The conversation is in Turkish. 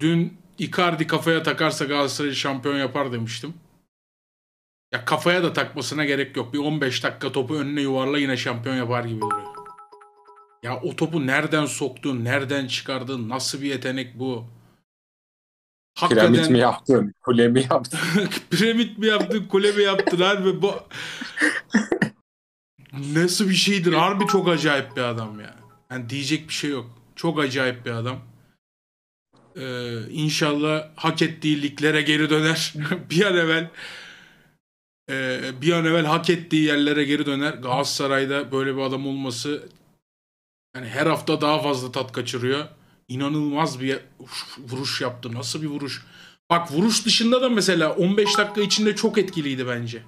Dün Icardi kafaya takarsa Galatasaray şampiyon yapar demiştim. Ya kafaya da takmasına gerek yok. Bir 15 dakika topu önüne yuvarla yine şampiyon yapar gibi duruyor. Ya o topu nereden soktun, nereden çıkardın, nasıl bir yetenek bu? Hakikaten... Piramit mi yaptın, kule mi yaptın? Piramit mi yaptın, kule mi yaptın harbi bu... nasıl bir şeydir harbi çok acayip bir adam ya. Yani diyecek bir şey yok. Çok acayip bir adam. Ee, inşallah hak ettiği liglere geri döner. bir an evvel e, bir an evvel hak ettiği yerlere geri döner. Galatasaray'da böyle bir adam olması yani her hafta daha fazla tat kaçırıyor. İnanılmaz bir vuruş yaptı. Nasıl bir vuruş? Bak vuruş dışında da mesela 15 dakika içinde çok etkiliydi bence.